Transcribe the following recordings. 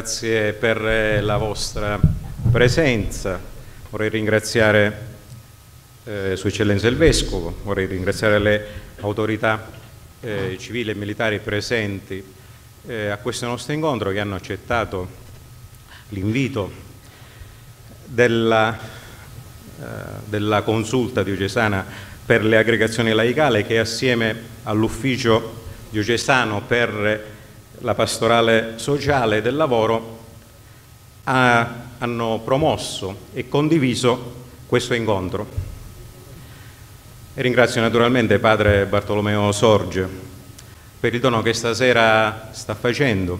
grazie per eh, la vostra presenza. Vorrei ringraziare eh, Sua Eccellenza il Vescovo, vorrei ringraziare le autorità eh, civili e militari presenti eh, a questo nostro incontro che hanno accettato l'invito della, eh, della consulta diocesana per le aggregazioni laicali che assieme all'ufficio diocesano per la pastorale sociale del lavoro ha, hanno promosso e condiviso questo incontro. E ringrazio naturalmente padre Bartolomeo Sorge per il dono che stasera sta facendo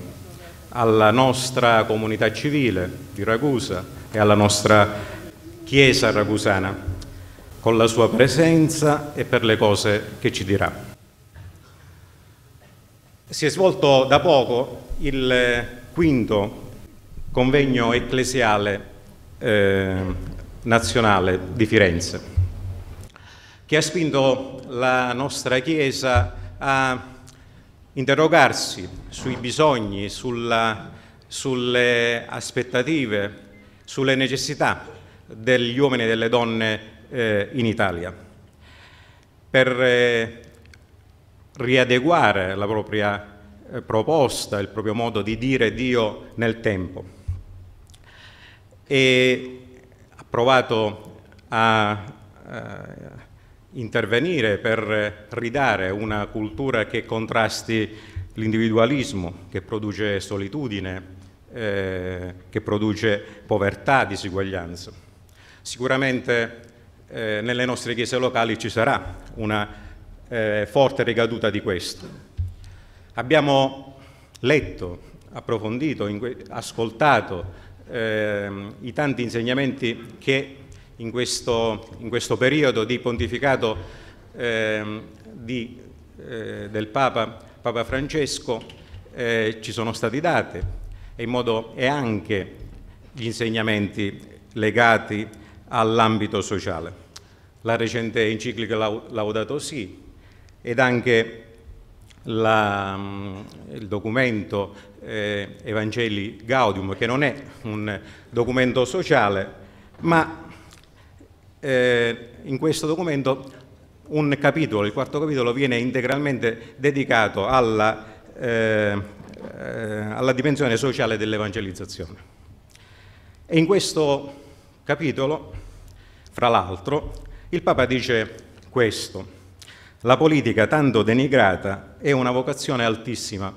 alla nostra comunità civile di Ragusa e alla nostra chiesa ragusana con la sua presenza e per le cose che ci dirà. Si è svolto da poco il eh, quinto convegno ecclesiale eh, nazionale di Firenze, che ha spinto la nostra Chiesa a interrogarsi sui bisogni, sulla, sulle aspettative, sulle necessità degli uomini e delle donne eh, in Italia. Per eh, riadeguare la propria eh, proposta, il proprio modo di dire Dio nel tempo. E ha provato a eh, intervenire per ridare una cultura che contrasti l'individualismo, che produce solitudine, eh, che produce povertà, disuguaglianza. Sicuramente eh, nelle nostre chiese locali ci sarà una eh, forte ricaduta di questo. Abbiamo letto, approfondito, ascoltato eh, i tanti insegnamenti che in questo, in questo periodo di pontificato eh, di, eh, del Papa, Papa Francesco eh, ci sono stati dati e, modo, e anche gli insegnamenti legati all'ambito sociale. La recente enciclica Laudato Si ed anche la, mm, il documento eh, Evangeli Gaudium, che non è un documento sociale, ma eh, in questo documento un capitolo, il quarto capitolo, viene integralmente dedicato alla, eh, alla dimensione sociale dell'evangelizzazione. E in questo capitolo, fra l'altro, il Papa dice questo. La politica tanto denigrata è una vocazione altissima,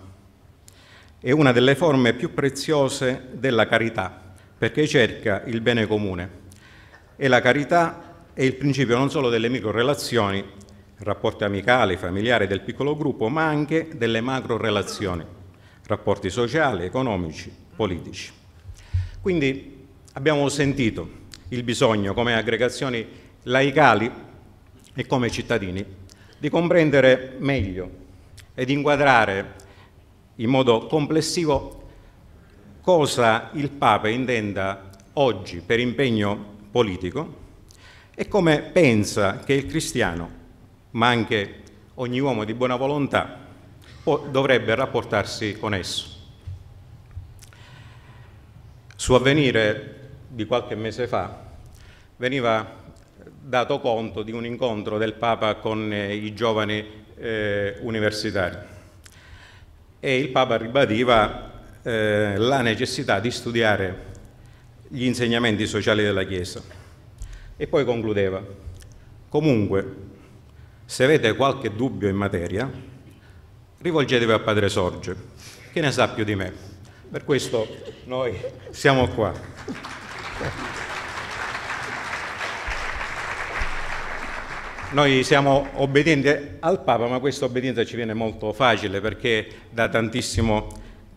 è una delle forme più preziose della carità, perché cerca il bene comune. E la carità è il principio non solo delle microrelazioni, rapporti amicali, familiari del piccolo gruppo, ma anche delle macrorelazioni, rapporti sociali, economici, politici. Quindi abbiamo sentito il bisogno come aggregazioni laicali e come cittadini di comprendere meglio ed inquadrare in modo complessivo cosa il Papa intenda oggi per impegno politico e come pensa che il cristiano, ma anche ogni uomo di buona volontà, dovrebbe rapportarsi con esso. Su avvenire di qualche mese fa veniva dato conto di un incontro del Papa con eh, i giovani eh, universitari. E il Papa ribadiva eh, la necessità di studiare gli insegnamenti sociali della Chiesa. E poi concludeva, comunque, se avete qualche dubbio in materia, rivolgetevi a Padre Sorge, che ne sa più di me. Per questo noi siamo qua. Noi siamo obbedienti al Papa, ma questa obbedienza ci viene molto facile perché da tantissimo,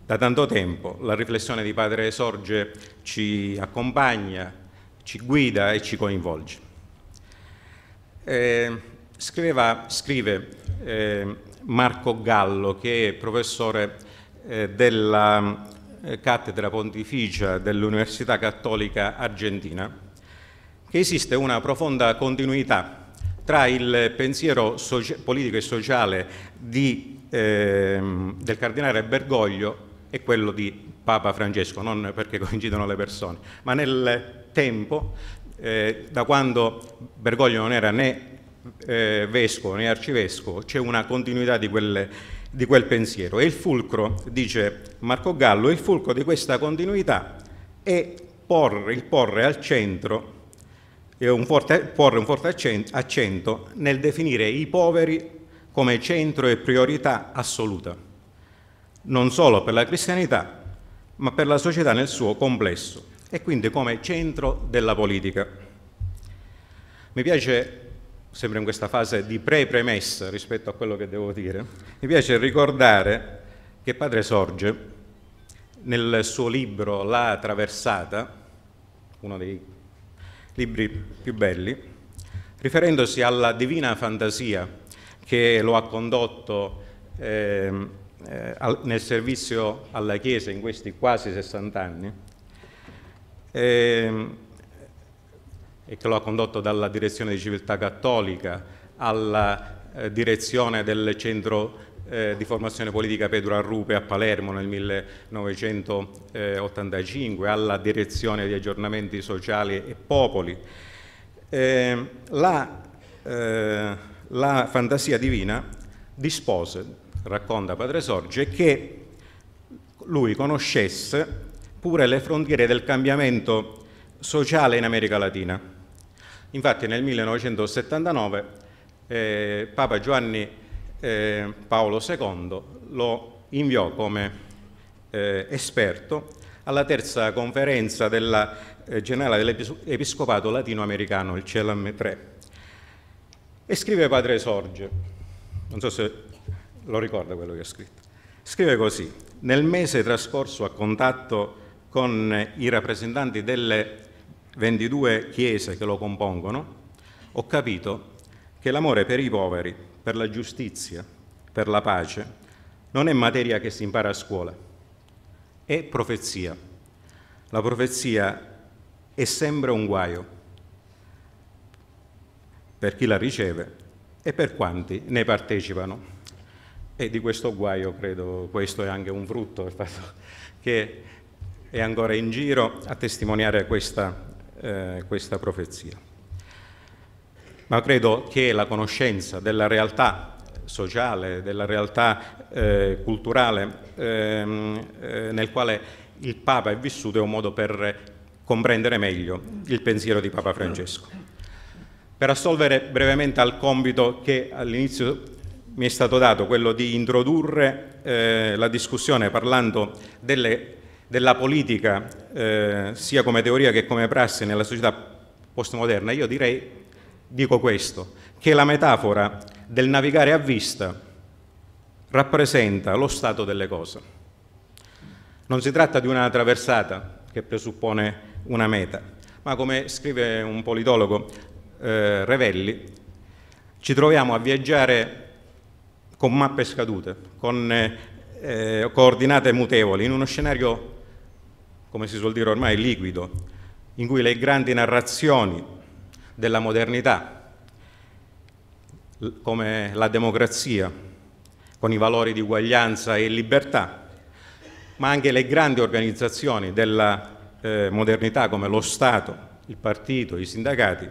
da tanto tempo, la riflessione di Padre Sorge ci accompagna, ci guida e ci coinvolge. Eh, scriveva, scrive eh, Marco Gallo, che è professore eh, della eh, cattedra pontificia dell'Università Cattolica Argentina, che esiste una profonda continuità tra il pensiero socia- politico e sociale di, eh, del cardinale Bergoglio e quello di Papa Francesco, non perché coincidono le persone, ma nel tempo, eh, da quando Bergoglio non era né eh, vescovo né arcivescovo, c'è una continuità di, quelle, di quel pensiero. E il fulcro, dice Marco Gallo, il fulcro di questa continuità è porre, il porre al centro un forte, porre un forte accento nel definire i poveri come centro e priorità assoluta, non solo per la cristianità, ma per la società nel suo complesso e quindi come centro della politica. Mi piace, sempre in questa fase di pre-premessa rispetto a quello che devo dire, mi piace ricordare che Padre Sorge, nel suo libro La Traversata, uno dei libri più belli, riferendosi alla divina fantasia che lo ha condotto ehm, eh, nel servizio alla Chiesa in questi quasi 60 anni eh, e che lo ha condotto dalla direzione di civiltà cattolica alla eh, direzione del centro eh, di formazione politica Pedro Arrupe a Palermo nel 1985, alla direzione di aggiornamenti sociali e popoli. Eh, la, eh, la fantasia divina dispose, racconta Padre Sorge, che lui conoscesse pure le frontiere del cambiamento sociale in America Latina. Infatti nel 1979 eh, Papa Giovanni eh, Paolo II lo inviò come eh, esperto alla terza conferenza della, eh, generale dell'Episcopato latinoamericano, il CELAM 3. E scrive Padre Sorge, non so se lo ricorda quello che ha scritto, scrive così, nel mese trascorso a contatto con i rappresentanti delle 22 chiese che lo compongono, ho capito che l'amore per i poveri, per la giustizia, per la pace, non è materia che si impara a scuola, è profezia. La profezia è sempre un guaio per chi la riceve e per quanti ne partecipano. E di questo guaio credo questo è anche un frutto, il fatto che è ancora in giro a testimoniare questa, eh, questa profezia ma credo che la conoscenza della realtà sociale, della realtà eh, culturale ehm, eh, nel quale il Papa è vissuto è un modo per comprendere meglio il pensiero di Papa Francesco. Per assolvere brevemente al compito che all'inizio mi è stato dato, quello di introdurre eh, la discussione parlando delle, della politica eh, sia come teoria che come prassi nella società postmoderna, io direi dico questo, che la metafora del navigare a vista rappresenta lo stato delle cose. Non si tratta di una traversata che presuppone una meta, ma come scrive un politologo eh, Revelli, ci troviamo a viaggiare con mappe scadute, con eh, eh coordinate mutevoli, in uno scenario, come si suol dire ormai, liquido, in cui le grandi narrazioni della modernità, come la democrazia, con i valori di uguaglianza e libertà, ma anche le grandi organizzazioni della eh, modernità come lo Stato, il partito, i sindacati,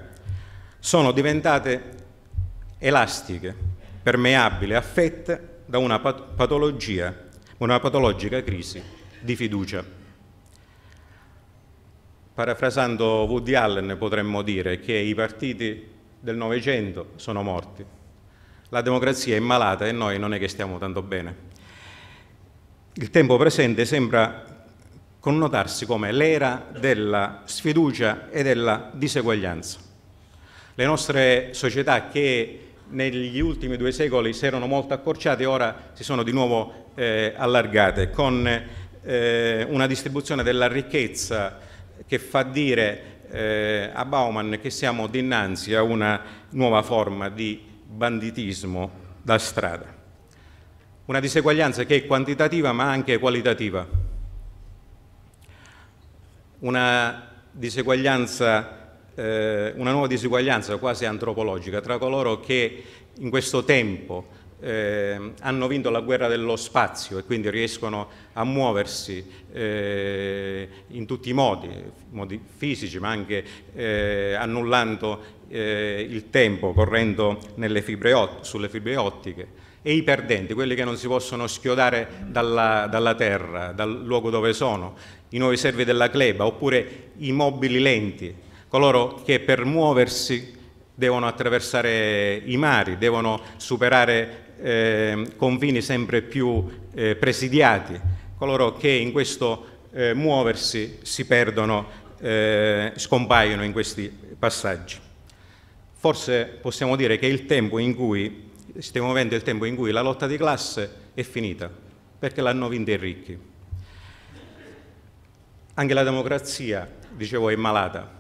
sono diventate elastiche, permeabili, affette da una patologia, una patologica crisi di fiducia. Parafrasando Woody Allen potremmo dire che i partiti del Novecento sono morti. La democrazia è malata e noi non è che stiamo tanto bene. Il tempo presente sembra connotarsi come l'era della sfiducia e della diseguaglianza. Le nostre società che negli ultimi due secoli si erano molto accorciate, ora si sono di nuovo eh, allargate, con eh, una distribuzione della ricchezza che fa dire eh, a Bauman che siamo dinanzi a una nuova forma di banditismo da strada. Una diseguaglianza che è quantitativa ma anche qualitativa. Una, diseguaglianza, eh, una nuova diseguaglianza quasi antropologica tra coloro che in questo tempo eh, hanno vinto la guerra dello spazio e quindi riescono a muoversi eh, in tutti i modi, modi fisici ma anche eh, annullando eh, il tempo, correndo fibre sulle fibre ottiche e i perdenti, quelli che non si possono schiodare dalla, dalla terra, dal luogo dove sono, i nuovi servi della cleba oppure i mobili lenti, coloro che per muoversi devono attraversare i mari, devono superare eh, confini sempre più eh, presidiati, coloro che in questo eh, muoversi si perdono, eh, scompaiono in questi passaggi. Forse possiamo dire che il tempo in cui, stiamo vivendo il tempo in cui la lotta di classe è finita, perché l'hanno vinta i ricchi. Anche la democrazia, dicevo, è malata.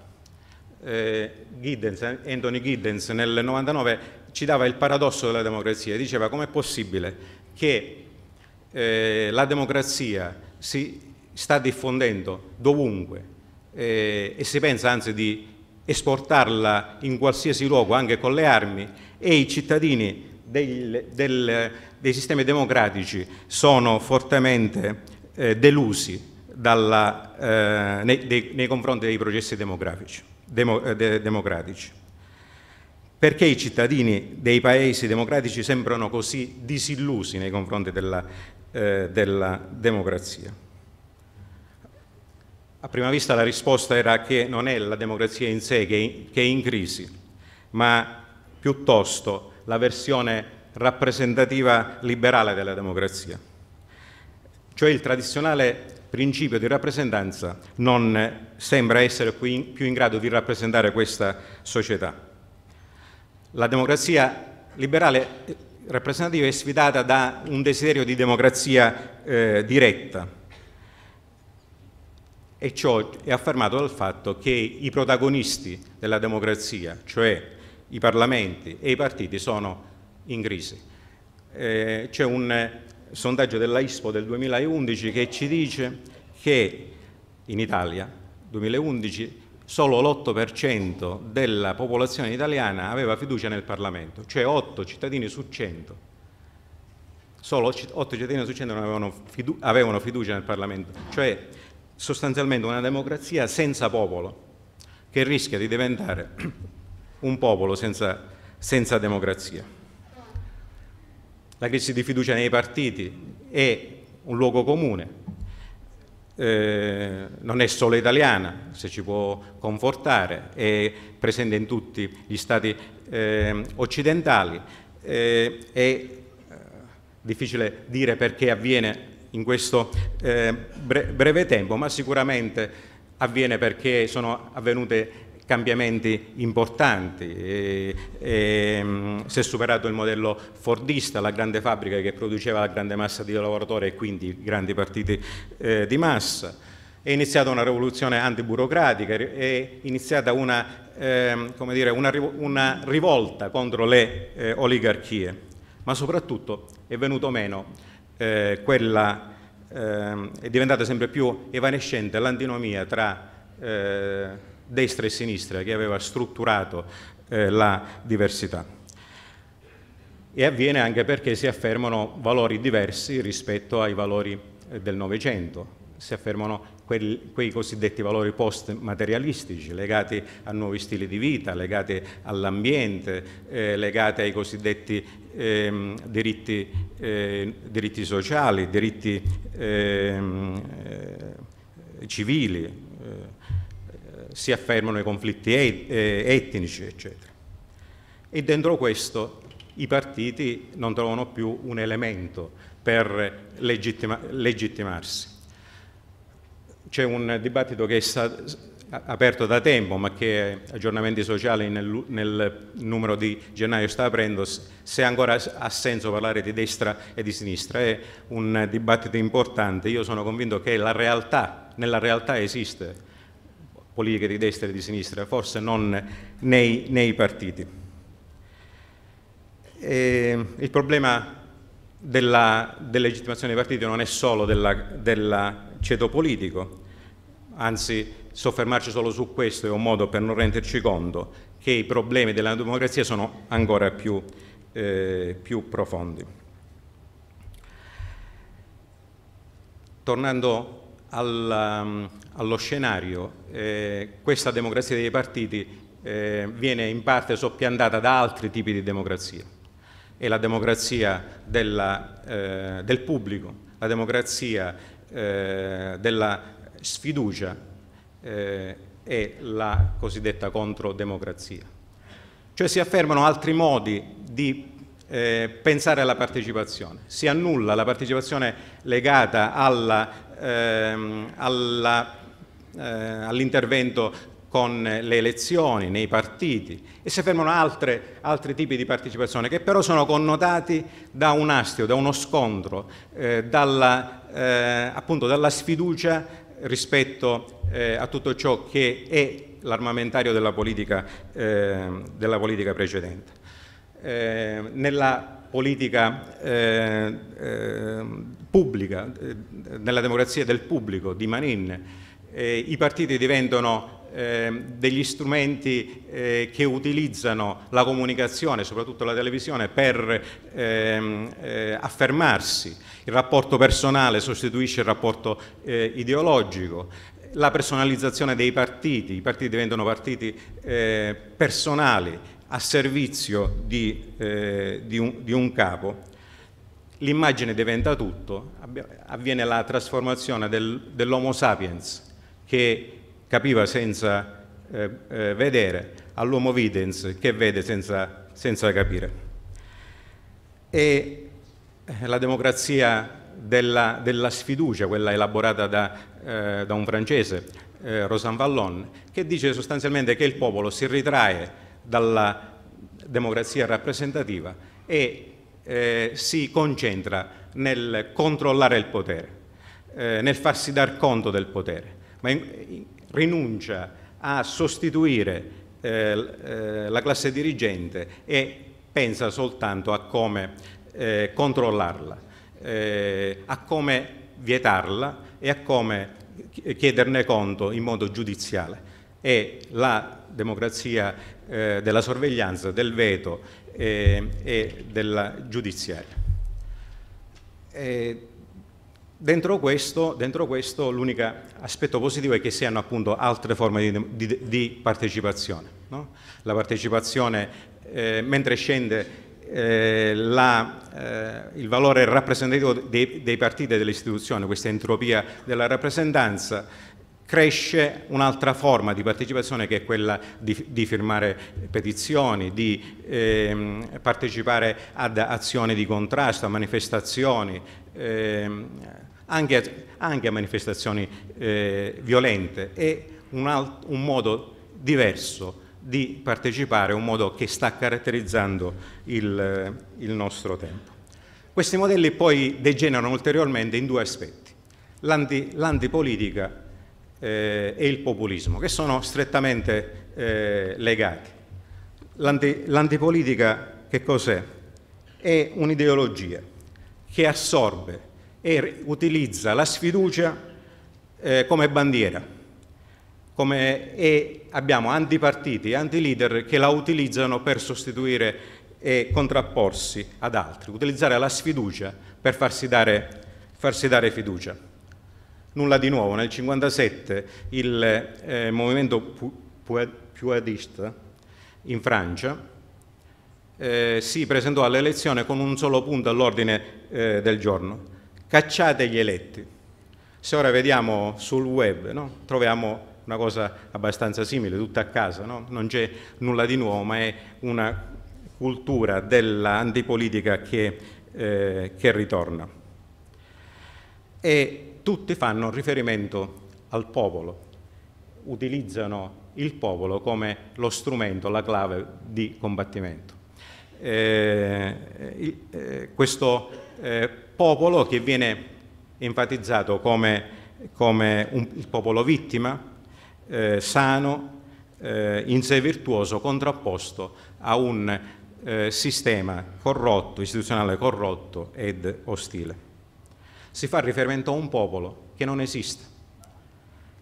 Eh, Giddens, Anthony Giddens nel 99 ci dava il paradosso della democrazia, diceva com'è possibile che eh, la democrazia si sta diffondendo dovunque eh, e si pensa anzi di esportarla in qualsiasi luogo anche con le armi e i cittadini del, del, dei sistemi democratici sono fortemente eh, delusi dalla, eh, nei, dei, nei, confronti dei processi Demo, eh, de, democratici. Perché i cittadini dei paesi democratici sembrano così disillusi nei confronti della, eh, della democrazia? A prima vista la risposta era che non è la democrazia in sé che è in crisi, ma piuttosto la versione rappresentativa liberale della democrazia, cioè il tradizionale principio di rappresentanza non sembra essere più in grado di rappresentare questa società la democrazia liberale rappresentativa è sfidata da un desiderio di democrazia eh, diretta e ciò è affermato dal fatto che i protagonisti della democrazia, cioè i parlamenti e i partiti, sono in crisi. Eh, C'è un eh, sondaggio dell'AISPO del 2011 che ci dice che in Italia 2011 solo l'8% della popolazione italiana aveva fiducia nel Parlamento, cioè 8 cittadini su 100. Solo 8 cittadini su 100 avevano, fidu avevano fiducia nel Parlamento, cioè sostanzialmente una democrazia senza popolo, che rischia di diventare un popolo senza, senza democrazia. La crisi di fiducia nei partiti è un luogo comune, eh, non è solo italiana, se ci può confortare, è presente in tutti gli stati eh, occidentali. Eh, è eh, difficile dire perché avviene in questo eh, breve tempo, ma sicuramente avviene perché sono avvenute cambiamenti importanti. E, e, mm, si è superato il modello fordista, la grande fabbrica che produceva la grande massa di lavoratori e quindi grandi partiti eh, di massa. È iniziata una rivoluzione antiburocratica, è iniziata una, eh, dire, una, una rivolta contro le eh, oligarchie, ma soprattutto è venuto meno eh, quella ehm, è diventata sempre più evanescente l'antinomia tra eh, destra e sinistra che aveva strutturato eh, la diversità. E avviene anche perché si affermano valori diversi rispetto ai valori eh, del Novecento, si affermano quei, quei cosiddetti valori post-materialistici legati a nuovi stili di vita, legati all'ambiente, eh, legati ai cosiddetti eh, diritti, eh, diritti, sociali, diritti ehm, eh, civili. Eh, si affermano i conflitti etnici, eccetera. E dentro questo i partiti non trovano più un elemento per legittima legittimarsi. C'è un dibattito che è stato aperto da tempo, ma che aggiornamenti sociali nel, nel numero di gennaio sta aprendo, se ancora ha senso parlare di destra e di sinistra. È un dibattito importante, io sono convinto che la realtà, nella realtà esiste politiche di destra e di sinistra, forse non nei, nei partiti. E il problema della delegittimazione dei partiti non è solo del ceto politico, anzi soffermarci solo su questo è un modo per non renderci conto che i problemi della democrazia sono ancora più, eh, più profondi. Tornando alla, um, allo scenario, eh, questa democrazia dei partiti eh, viene in parte soppiantata da altri tipi di democrazia. È la democrazia della, eh, del pubblico, la democrazia eh, della sfiducia e eh, la cosiddetta controdemocrazia. Cioè si affermano altri modi di eh, pensare alla partecipazione. Si annulla la partecipazione legata alla ehm, eh, all'intervento eh, all con le elezioni, nei partiti e si fermano altre, altri tipi di partecipazione che però sono connotati da un astio, da uno scontro, eh, dalla, eh, appunto dalla sfiducia rispetto eh, a tutto ciò che è l'armamentario della, ehm, della politica precedente. Eh, nella politica eh, eh, pubblica, eh, nella democrazia del pubblico, di Manin, eh, i partiti diventano eh, degli strumenti che utilizzano la comunicazione, soprattutto la televisione, per ehm, affermarsi. Il rapporto personale sostituisce il rapporto ideologico, la personalizzazione dei partiti, i partiti diventano partiti personali a servizio di, eh, di, un, di un capo, l'immagine diventa tutto, avviene la trasformazione del, dell'Homo sapiens che capiva senza eh, eh vedere all'Homo videns che vede senza, senza, capire. E eh, la democrazia della, della sfiducia, quella elaborata da, eh, da un francese, eh, Rosan Vallon, che dice sostanzialmente che il popolo si ritrae dalla democrazia rappresentativa e eh, si concentra nel controllare il potere, eh, nel farsi dar conto del potere, ma in, in, rinuncia a sostituire eh, eh la classe dirigente e pensa soltanto a come eh, controllarla, eh, a come vietarla e a come chiederne conto in modo giudiziale. E la democrazia eh, della sorveglianza, del veto eh, e della giudiziaria. E dentro questo, questo l'unico aspetto positivo è che si hanno appunto altre forme di, di, di partecipazione. No? La partecipazione, eh, mentre scende eh, la, eh, il valore rappresentativo dei, dei partiti e delle istituzioni, questa entropia della rappresentanza, cresce un'altra forma di partecipazione che è quella di, di firmare petizioni, di ehm, partecipare ad azioni di contrasto, a manifestazioni, ehm, anche, anche, a manifestazioni eh, violente. È un, alt, un modo diverso di partecipare, un modo che sta caratterizzando il, il nostro tempo. Questi modelli poi degenerano ulteriormente in due aspetti, l'antipolitica eh, e il populismo, che sono strettamente eh, legati. L'anti, l'antipolitica che cos'è? È un'ideologia che assorbe e utilizza la sfiducia eh, come bandiera. Come, e abbiamo antipartiti, antileader che la utilizzano per sostituire e contrapporsi ad altri, utilizzare la sfiducia per farsi dare, farsi dare fiducia nulla di nuovo. Nel 1957 il eh, movimento pu in Francia eh, si presentò all'elezione con un solo punto all'ordine eh, del giorno, cacciate gli eletti. Se ora vediamo sul web, no? troviamo una cosa abbastanza simile, tutta a casa, no? non c'è nulla di nuovo, ma è una cultura dell'antipolitica che, eh, che ritorna. E tutti fanno riferimento al popolo, utilizzano il popolo come lo strumento, la clave di combattimento. Eh, eh, questo eh, popolo che viene enfatizzato come, come un, il popolo vittima, eh, sano, eh, in sé virtuoso, contrapposto a un eh, sistema corrotto, istituzionale corrotto ed ostile si fa riferimento a un popolo che non esiste.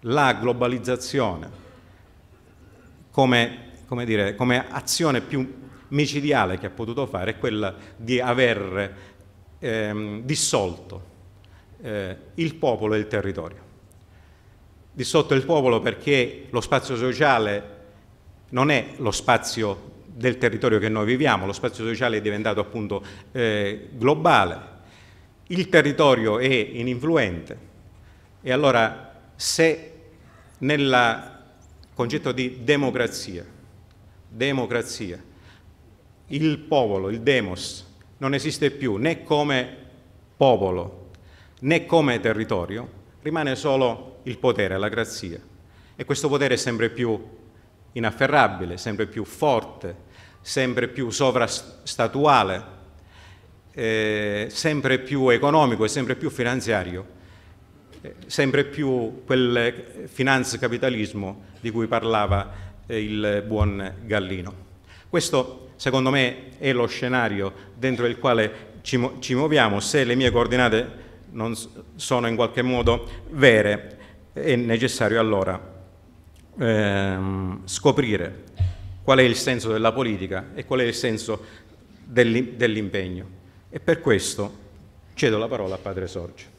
La globalizzazione come, come, dire, come azione più micidiale che ha potuto fare è quella di aver ehm, dissolto eh, il popolo e il territorio. Dissolto il popolo perché lo spazio sociale non è lo spazio del territorio che noi viviamo, lo spazio sociale è diventato appunto eh, globale, il territorio è ininfluente e allora se nel concetto di democrazia, democrazia, il popolo, il demos, non esiste più né come popolo né come territorio, rimane solo il potere, la grazia. E questo potere è sempre più inafferrabile, sempre più forte, sempre più sovrastatuale eh, sempre più economico e sempre più finanziario, eh, sempre più quel eh, finanzcapitalismo di cui parlava eh, il buon Gallino. Questo secondo me è lo scenario dentro il quale ci, mu- ci muoviamo se le mie coordinate non s- sono in qualche modo vere, è necessario allora ehm, scoprire qual è il senso della politica e qual è il senso dell'impegno. E per questo cedo la parola a Padre Sorge.